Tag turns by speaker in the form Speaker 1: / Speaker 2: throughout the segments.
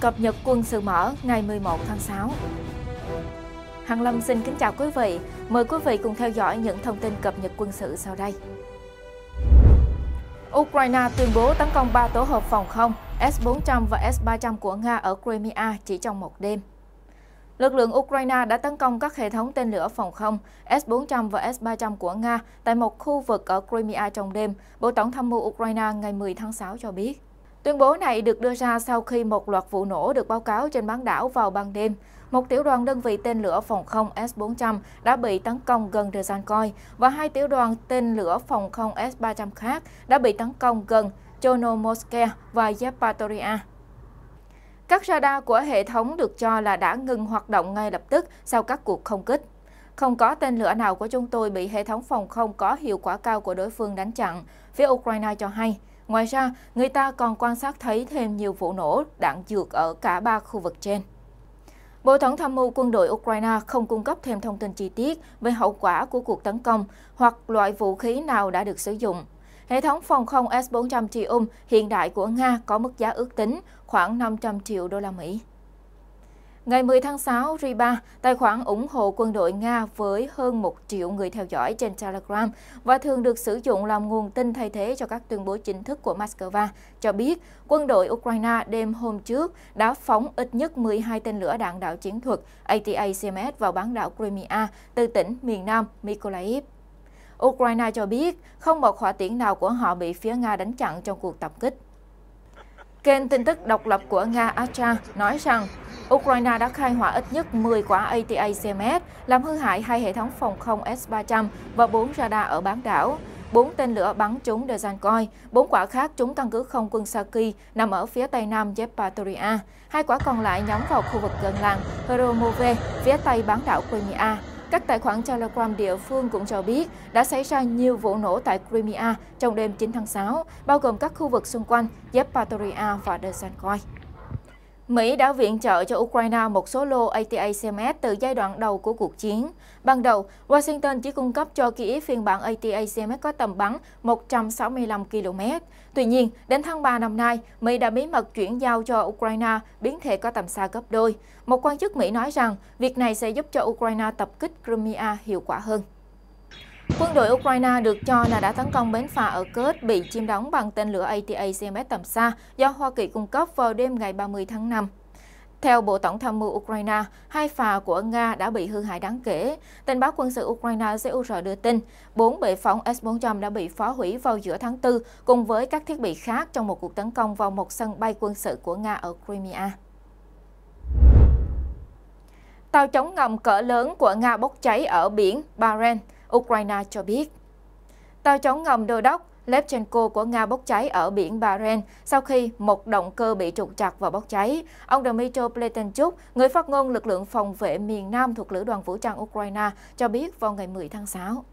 Speaker 1: Cập nhật quân sự mở ngày 11 tháng 6. Hằng Lâm xin kính chào quý vị. Mời quý vị cùng theo dõi những thông tin cập nhật quân sự sau đây. Ukraine tuyên bố tấn công 3 tổ hợp phòng không S-400 và S-300 của Nga ở Crimea chỉ trong một đêm. Lực lượng Ukraine đã tấn công các hệ thống tên lửa phòng không S-400 và S-300 của Nga tại một khu vực ở Crimea trong đêm, Bộ Tổng tham mưu Ukraine ngày 10 tháng 6 cho biết. Tuyên bố này được đưa ra sau khi một loạt vụ nổ được báo cáo trên bán đảo vào ban đêm. Một tiểu đoàn đơn vị tên lửa phòng không S-400 đã bị tấn công gần Rezankoi và hai tiểu đoàn tên lửa phòng không S-300 khác đã bị tấn công gần Chonomoske và Yepatoria. Các radar của hệ thống được cho là đã ngừng hoạt động ngay lập tức sau các cuộc không kích. Không có tên lửa nào của chúng tôi bị hệ thống phòng không có hiệu quả cao của đối phương đánh chặn, phía Ukraine cho hay. Ngoài ra, người ta còn quan sát thấy thêm nhiều vụ nổ đạn dược ở cả ba khu vực trên. Bộ Tổng tham mưu quân đội Ukraine không cung cấp thêm thông tin chi tiết về hậu quả của cuộc tấn công hoặc loại vũ khí nào đã được sử dụng. Hệ thống phòng không S-400 Trium hiện đại của Nga có mức giá ước tính khoảng 500 triệu đô la Mỹ. Ngày 10 tháng 6, Riba, tài khoản ủng hộ quân đội Nga với hơn 1 triệu người theo dõi trên Telegram và thường được sử dụng làm nguồn tin thay thế cho các tuyên bố chính thức của Moscow, cho biết quân đội Ukraine đêm hôm trước đã phóng ít nhất 12 tên lửa đạn đạo chiến thuật ATACMS vào bán đảo Crimea từ tỉnh miền Nam Mykolaiv. Ukraine cho biết không một hỏa tiễn nào của họ bị phía Nga đánh chặn trong cuộc tập kích. Kênh tin tức độc lập của Nga Astra nói rằng Ukraine đã khai hỏa ít nhất 10 quả atacms làm hư hại hai hệ thống phòng không S-300 và 4 radar ở bán đảo. 4 tên lửa bắn trúng Dezhankoi, 4 quả khác trúng căn cứ không quân Saki nằm ở phía tây nam Yepatoria. Hai quả còn lại nhắm vào khu vực gần làng Horomove, phía tây bán đảo Crimea. Các tài khoản Telegram địa phương cũng cho biết đã xảy ra nhiều vụ nổ tại Crimea trong đêm 9 tháng 6, bao gồm các khu vực xung quanh Yepatoria và Desankoy. Mỹ đã viện trợ cho Ukraine một số lô ATACMs từ giai đoạn đầu của cuộc chiến. Ban đầu, Washington chỉ cung cấp cho Kyiv phiên bản ATACMs có tầm bắn 165 km. Tuy nhiên, đến tháng 3 năm nay, Mỹ đã bí mật chuyển giao cho Ukraine biến thể có tầm xa gấp đôi. Một quan chức Mỹ nói rằng việc này sẽ giúp cho Ukraine tập kích Crimea hiệu quả hơn. Quân đội Ukraine được cho là đã tấn công bến phà ở Kursk bị chiếm đóng bằng tên lửa ATA-CMS tầm xa do Hoa Kỳ cung cấp vào đêm ngày 30 tháng 5. Theo Bộ Tổng tham mưu Ukraine, hai phà của Nga đã bị hư hại đáng kể. Tình báo quân sự Ukraine CUR đưa tin, bốn bệ phóng S-400 đã bị phá hủy vào giữa tháng 4 cùng với các thiết bị khác trong một cuộc tấn công vào một sân bay quân sự của Nga ở Crimea. Tàu chống ngầm cỡ lớn của Nga bốc cháy ở biển Bahrain. Ukraine cho biết. Tàu chống ngầm đô đốc Lepchenko của Nga bốc cháy ở biển Bahrain sau khi một động cơ bị trục chặt và bốc cháy. Ông Dmitry Pletenchuk, người phát ngôn lực lượng phòng vệ miền Nam thuộc Lữ đoàn Vũ trang Ukraine, cho biết vào ngày 10 tháng 6.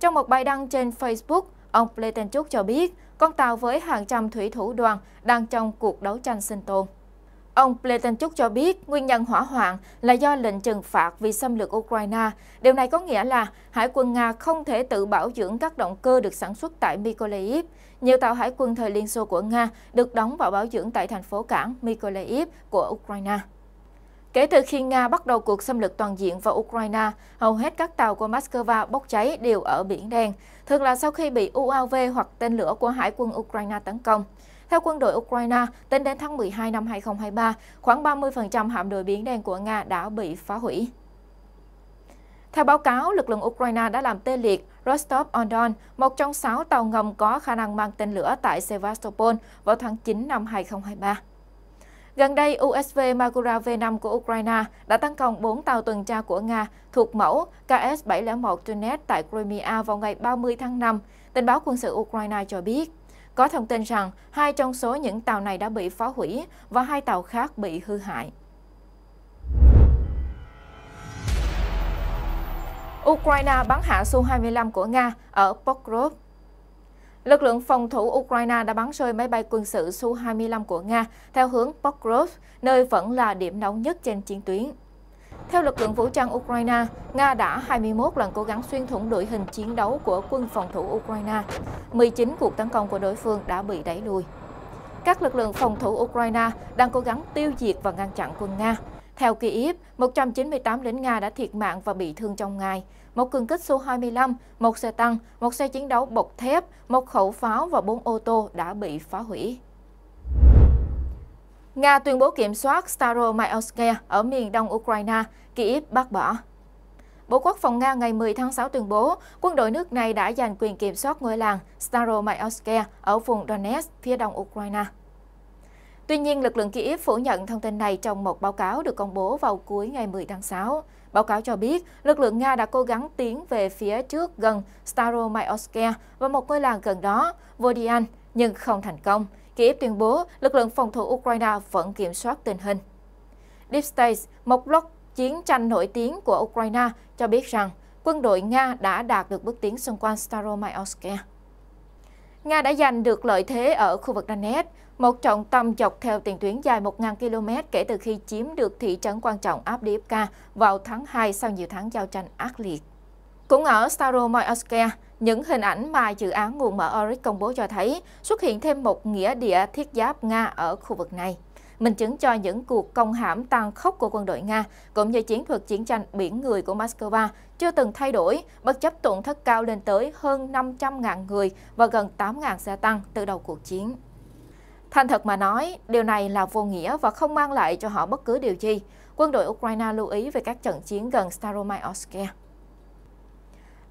Speaker 1: Trong một bài đăng trên Facebook, ông Pletenchuk cho biết con tàu với hàng trăm thủy thủ đoàn đang trong cuộc đấu tranh sinh tồn. Ông Pletenchuk cho biết nguyên nhân hỏa hoạn là do lệnh trừng phạt vì xâm lược Ukraine. Điều này có nghĩa là Hải quân Nga không thể tự bảo dưỡng các động cơ được sản xuất tại Mykolaiv. Nhiều tàu hải quân thời Liên Xô của Nga được đóng vào bảo dưỡng tại thành phố cảng Mykolaiv của Ukraine. Kể từ khi Nga bắt đầu cuộc xâm lược toàn diện vào Ukraine, hầu hết các tàu của Moscow bốc cháy đều ở Biển Đen, thường là sau khi bị UAV hoặc tên lửa của Hải quân Ukraine tấn công. Theo quân đội Ukraine, tính đến tháng 12 năm 2023, khoảng 30% hạm đội biển đen của Nga đã bị phá hủy. Theo báo cáo, lực lượng Ukraine đã làm tê liệt Rostov-on-Don, một trong sáu tàu ngầm có khả năng mang tên lửa tại Sevastopol vào tháng 9 năm 2023. Gần đây, USV Magura V5 của Ukraine đã tấn công 4 tàu tuần tra của Nga thuộc mẫu KS-701 Tunet tại Crimea vào ngày 30 tháng 5, tình báo quân sự Ukraine cho biết. Có thông tin rằng hai trong số những tàu này đã bị phá hủy và hai tàu khác bị hư hại. Ukraine bắn hạ Su-25 của Nga ở Pokrov. Lực lượng phòng thủ Ukraine đã bắn rơi máy bay quân sự Su-25 của Nga theo hướng Pokrov, nơi vẫn là điểm nóng nhất trên chiến tuyến. Theo lực lượng vũ trang Ukraine, Nga đã 21 lần cố gắng xuyên thủng đội hình chiến đấu của quân phòng thủ Ukraine. 19 cuộc tấn công của đối phương đã bị đẩy lùi. Các lực lượng phòng thủ Ukraine đang cố gắng tiêu diệt và ngăn chặn quân Nga. Theo Kyiv, 198 lính Nga đã thiệt mạng và bị thương trong ngày. Một cường kích Su-25, một xe tăng, một xe chiến đấu bọc thép, một khẩu pháo và bốn ô tô đã bị phá hủy. Nga tuyên bố kiểm soát Staromayorsk ở miền đông Ukraine, Kyiv bác bỏ. Bộ Quốc phòng Nga ngày 10 tháng 6 tuyên bố quân đội nước này đã giành quyền kiểm soát ngôi làng Staromayorsk ở vùng Donetsk phía đông Ukraine. Tuy nhiên, lực lượng Kyiv phủ nhận thông tin này trong một báo cáo được công bố vào cuối ngày 10 tháng 6. Báo cáo cho biết, lực lượng Nga đã cố gắng tiến về phía trước gần Staromayorsk và một ngôi làng gần đó, Vodian, nhưng không thành công. Kiev tuyên bố lực lượng phòng thủ Ukraine vẫn kiểm soát tình hình. Deep State, một blog chiến tranh nổi tiếng của Ukraine, cho biết rằng quân đội Nga đã đạt được bước tiến xung quanh Staromayorsk. Nga đã giành được lợi thế ở khu vực Donetsk, một trọng tâm dọc theo tiền tuyến dài 1.000 km kể từ khi chiếm được thị trấn quan trọng Abdiivka vào tháng 2 sau nhiều tháng giao tranh ác liệt. Cũng ở Staromoyarskaya, những hình ảnh mà dự án nguồn mở ORIC công bố cho thấy xuất hiện thêm một nghĩa địa thiết giáp Nga ở khu vực này. Minh chứng cho những cuộc công hãm tàn khốc của quân đội Nga, cũng như chiến thuật chiến tranh biển người của Moscow chưa từng thay đổi, bất chấp tổn thất cao lên tới hơn 500.000 người và gần 8.000 xe tăng từ đầu cuộc chiến. Thành thật mà nói, điều này là vô nghĩa và không mang lại cho họ bất cứ điều gì. Quân đội Ukraine lưu ý về các trận chiến gần Staromayorskaya.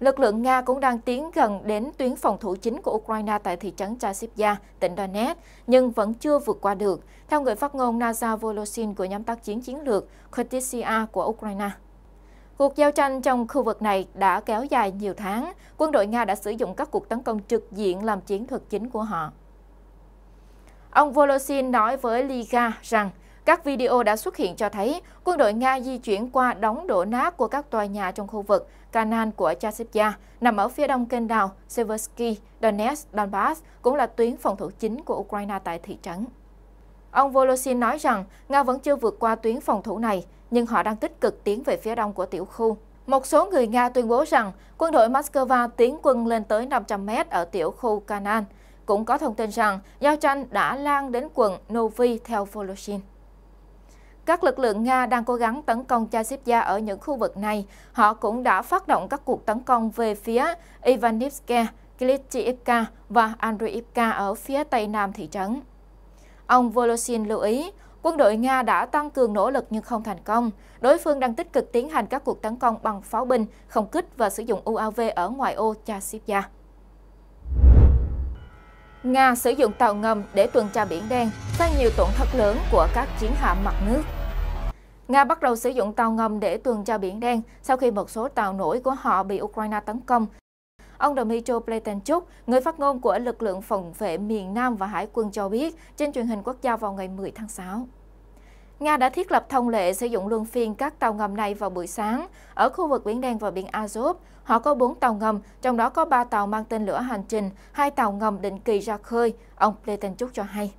Speaker 1: Lực lượng Nga cũng đang tiến gần đến tuyến phòng thủ chính của Ukraine tại thị trấn Chasivya, tỉnh Donetsk, nhưng vẫn chưa vượt qua được, theo người phát ngôn NASA volosin của nhóm tác chiến chiến lược Khotisia của Ukraine. Cuộc giao tranh trong khu vực này đã kéo dài nhiều tháng, quân đội Nga đã sử dụng các cuộc tấn công trực diện làm chiến thuật chính của họ. Ông volosin nói với Liga rằng các video đã xuất hiện cho thấy quân đội Nga di chuyển qua đóng đổ nát của các tòa nhà trong khu vực Canal của Chasivya, nằm ở phía đông kênh đào Seversky, Donetsk, Donbass, cũng là tuyến phòng thủ chính của Ukraine tại thị trấn. Ông Volosin nói rằng Nga vẫn chưa vượt qua tuyến phòng thủ này, nhưng họ đang tích cực tiến về phía đông của tiểu khu. Một số người Nga tuyên bố rằng quân đội Moscow tiến quân lên tới 500 mét ở tiểu khu Canaan. Cũng có thông tin rằng giao tranh đã lan đến quận Novi theo Volosin. Các lực lượng Nga đang cố gắng tấn công Chasiv-ya ở những khu vực này. Họ cũng đã phát động các cuộc tấn công về phía Ivanivske, Klitschivka và andriivka ở phía tây nam thị trấn. Ông volosin lưu ý, quân đội Nga đã tăng cường nỗ lực nhưng không thành công. Đối phương đang tích cực tiến hành các cuộc tấn công bằng pháo binh, không kích và sử dụng UAV ở ngoài ô Chasiv-ya. Nga sử dụng tàu ngầm để tuần tra biển đen, sau nhiều tổn thất lớn của các chiến hạm mặt nước. Nga bắt đầu sử dụng tàu ngầm để tuần tra Biển Đen sau khi một số tàu nổi của họ bị Ukraine tấn công. Ông Dmitry Pletenchuk, người phát ngôn của lực lượng phòng vệ miền Nam và Hải quân cho biết trên truyền hình quốc gia vào ngày 10 tháng 6. Nga đã thiết lập thông lệ sử dụng luân phiên các tàu ngầm này vào buổi sáng. Ở khu vực Biển Đen và Biển Azov, họ có 4 tàu ngầm, trong đó có 3 tàu mang tên lửa hành trình, hai tàu ngầm định kỳ ra khơi, ông Pletenchuk cho hay.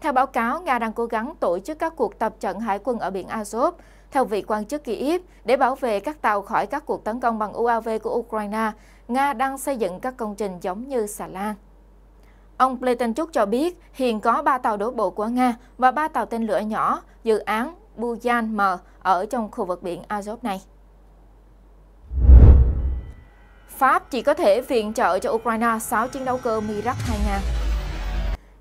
Speaker 1: Theo báo cáo, Nga đang cố gắng tổ chức các cuộc tập trận hải quân ở biển Azov, theo vị quan chức Kyiv, để bảo vệ các tàu khỏi các cuộc tấn công bằng UAV của Ukraine, Nga đang xây dựng các công trình giống như xà lan. Ông Pletenchuk cho biết hiện có 3 tàu đổ bộ của Nga và 3 tàu tên lửa nhỏ, dự án Bujan M ở trong khu vực biển Azov này. Pháp chỉ có thể viện trợ cho Ukraine 6 chiến đấu cơ Mirage 2000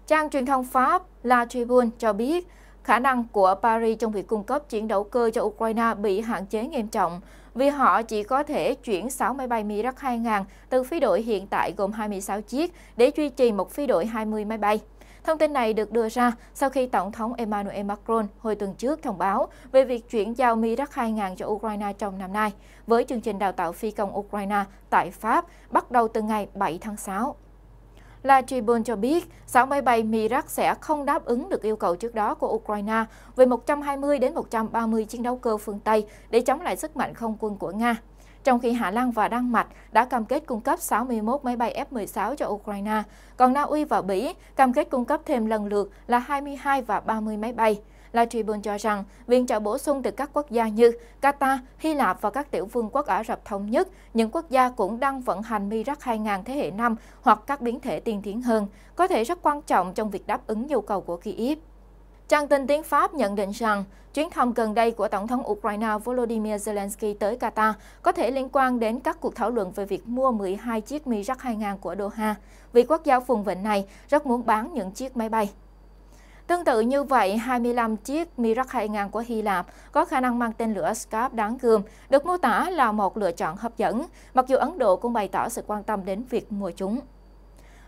Speaker 1: Trang truyền thông Pháp La Tribune cho biết khả năng của Paris trong việc cung cấp chiến đấu cơ cho Ukraine bị hạn chế nghiêm trọng vì họ chỉ có thể chuyển 6 máy bay Mirage 2000 từ phi đội hiện tại gồm 26 chiếc để duy trì một phi đội 20 máy bay. Thông tin này được đưa ra sau khi Tổng thống Emmanuel Macron hồi tuần trước thông báo về việc chuyển giao Mirage 2000 cho Ukraine trong năm nay, với chương trình đào tạo phi công Ukraine tại Pháp bắt đầu từ ngày 7 tháng 6. La Tribune cho biết máy bay Mirag sẽ không đáp ứng được yêu cầu trước đó của Ukraine về 120 đến 130 chiến đấu cơ phương Tây để chống lại sức mạnh không quân của Nga. Trong khi Hà Lan và Đan Mạch đã cam kết cung cấp 61 máy bay F-16 cho Ukraine, còn Na Uy và Bỉ cam kết cung cấp thêm lần lượt là 22 và 30 máy bay. La Tribune cho rằng viện trợ bổ sung từ các quốc gia như Qatar, Hy Lạp và các tiểu vương quốc Ả Rập Thống Nhất, những quốc gia cũng đang vận hành Mirac 2000 thế hệ 5 hoặc các biến thể tiên tiến hơn, có thể rất quan trọng trong việc đáp ứng nhu cầu của Kyiv. Trang tin tiếng Pháp nhận định rằng chuyến thăm gần đây của Tổng thống Ukraine Volodymyr Zelensky tới Qatar có thể liên quan đến các cuộc thảo luận về việc mua 12 chiếc Mirage 2000 của Doha, vì quốc gia vùng vịnh này rất muốn bán những chiếc máy bay. Tương tự như vậy, 25 chiếc Mirage 2000 của Hy Lạp có khả năng mang tên lửa Scap đáng gươm, được mô tả là một lựa chọn hấp dẫn, mặc dù Ấn Độ cũng bày tỏ sự quan tâm đến việc mua chúng.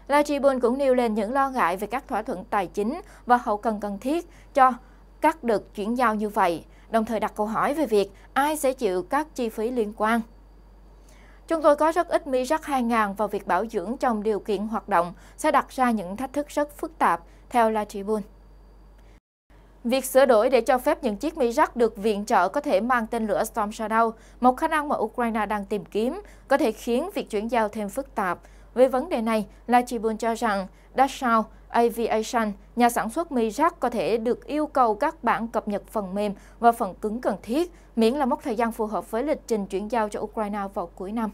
Speaker 1: La Tribune cũng nêu lên những lo ngại về các thỏa thuận tài chính và hậu cần cần thiết cho các đợt chuyển giao như vậy, đồng thời đặt câu hỏi về việc ai sẽ chịu các chi phí liên quan. Chúng tôi có rất ít Mirage 2000 và việc bảo dưỡng trong điều kiện hoạt động sẽ đặt ra những thách thức rất phức tạp, theo La Tribune. Việc sửa đổi để cho phép những chiếc Mỹ rắc được viện trợ có thể mang tên lửa Storm Shadow, một khả năng mà Ukraine đang tìm kiếm, có thể khiến việc chuyển giao thêm phức tạp. Về vấn đề này, La Chibun cho rằng Dassault Aviation, nhà sản xuất mi rác có thể được yêu cầu các bản cập nhật phần mềm và phần cứng cần thiết, miễn là mốc thời gian phù hợp với lịch trình chuyển giao cho Ukraine vào cuối năm.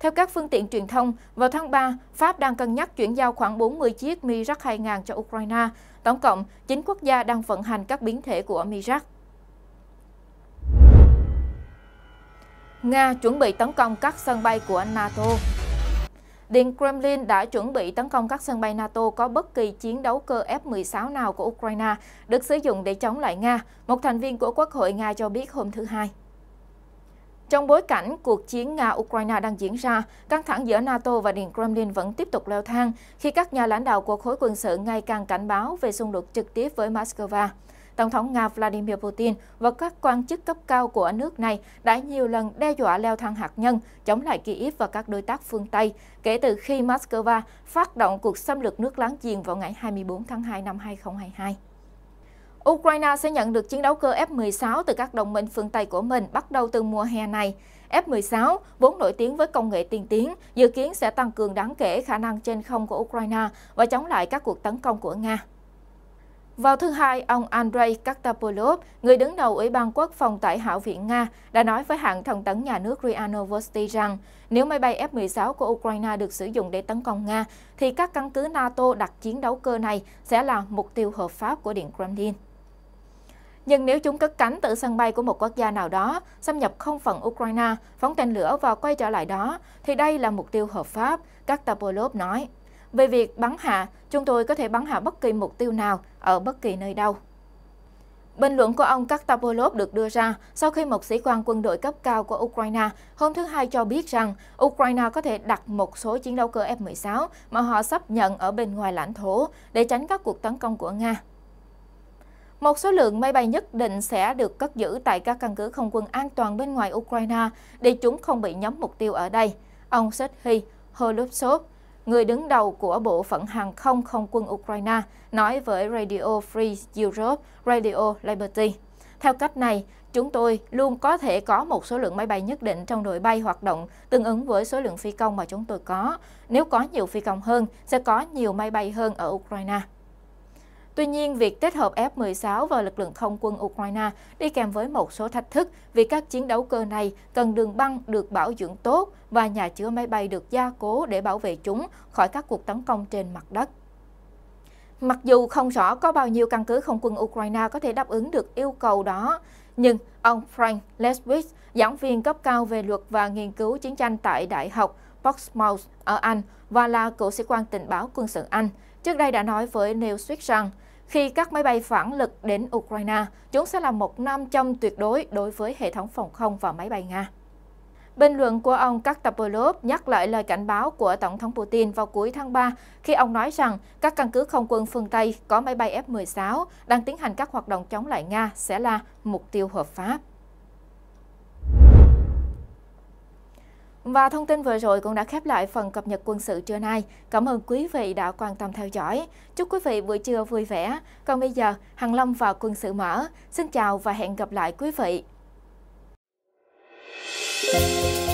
Speaker 1: Theo các phương tiện truyền thông, vào tháng 3, Pháp đang cân nhắc chuyển giao khoảng 40 chiếc Mirage 2000 cho Ukraine, Tổng cộng, 9 quốc gia đang vận hành các biến thể của Omicron. Nga chuẩn bị tấn công các sân bay của NATO Điện Kremlin đã chuẩn bị tấn công các sân bay NATO có bất kỳ chiến đấu cơ F-16 nào của Ukraine được sử dụng để chống lại Nga, một thành viên của Quốc hội Nga cho biết hôm thứ Hai. Trong bối cảnh cuộc chiến Nga-Ukraine đang diễn ra, căng thẳng giữa NATO và Điện Kremlin vẫn tiếp tục leo thang khi các nhà lãnh đạo của khối quân sự ngày càng cảnh báo về xung đột trực tiếp với Moscow. Tổng thống Nga Vladimir Putin và các quan chức cấp cao của nước này đã nhiều lần đe dọa leo thang hạt nhân chống lại Kyiv và các đối tác phương Tây kể từ khi Moscow phát động cuộc xâm lược nước láng giềng vào ngày 24 tháng 2 năm 2022. Ukraine sẽ nhận được chiến đấu cơ F-16 từ các đồng minh phương Tây của mình bắt đầu từ mùa hè này. F-16, vốn nổi tiếng với công nghệ tiên tiến, dự kiến sẽ tăng cường đáng kể khả năng trên không của Ukraine và chống lại các cuộc tấn công của Nga. Vào thứ Hai, ông Andrei Kartapolov, người đứng đầu Ủy ban Quốc phòng tại Hạ viện Nga, đã nói với hãng thông tấn nhà nước RIA Novosti rằng nếu máy bay F-16 của Ukraine được sử dụng để tấn công Nga, thì các căn cứ NATO đặt chiến đấu cơ này sẽ là mục tiêu hợp pháp của Điện Kremlin. Nhưng nếu chúng cất cánh từ sân bay của một quốc gia nào đó, xâm nhập không phận Ukraine, phóng tên lửa và quay trở lại đó, thì đây là mục tiêu hợp pháp, các Tapolov nói. Về việc bắn hạ, chúng tôi có thể bắn hạ bất kỳ mục tiêu nào ở bất kỳ nơi đâu. Bình luận của ông Kartapolov được đưa ra sau khi một sĩ quan quân đội cấp cao của Ukraine hôm thứ Hai cho biết rằng Ukraine có thể đặt một số chiến đấu cơ F-16 mà họ sắp nhận ở bên ngoài lãnh thổ để tránh các cuộc tấn công của Nga. Một số lượng máy bay nhất định sẽ được cất giữ tại các căn cứ không quân an toàn bên ngoài Ukraine để chúng không bị nhắm mục tiêu ở đây. Ông Sethi Holubsov, người đứng đầu của Bộ phận Hàng không Không quân Ukraine, nói với Radio Free Europe, Radio Liberty. Theo cách này, chúng tôi luôn có thể có một số lượng máy bay nhất định trong đội bay hoạt động tương ứng với số lượng phi công mà chúng tôi có. Nếu có nhiều phi công hơn, sẽ có nhiều máy bay hơn ở Ukraine. Tuy nhiên, việc kết hợp F-16 vào lực lượng không quân Ukraine đi kèm với một số thách thức vì các chiến đấu cơ này cần đường băng được bảo dưỡng tốt và nhà chứa máy bay được gia cố để bảo vệ chúng khỏi các cuộc tấn công trên mặt đất. Mặc dù không rõ có bao nhiêu căn cứ không quân Ukraine có thể đáp ứng được yêu cầu đó, nhưng ông Frank Leswitz, giảng viên cấp cao về luật và nghiên cứu chiến tranh tại Đại học Portsmouth ở Anh và là cựu sĩ quan tình báo quân sự Anh, trước đây đã nói với Neil Swift rằng khi các máy bay phản lực đến Ukraine, chúng sẽ là một nam châm tuyệt đối đối với hệ thống phòng không và máy bay Nga. Bình luận của ông Kartapolov nhắc lại lời cảnh báo của Tổng thống Putin vào cuối tháng 3 khi ông nói rằng các căn cứ không quân phương Tây có máy bay F-16 đang tiến hành các hoạt động chống lại Nga sẽ là mục tiêu hợp pháp. Và thông tin vừa rồi cũng đã khép lại phần cập nhật quân sự trưa nay. Cảm ơn quý vị đã quan tâm theo dõi. Chúc quý vị buổi trưa vui vẻ. Còn bây giờ, Hằng Long và quân sự mở. Xin chào và hẹn gặp lại quý vị.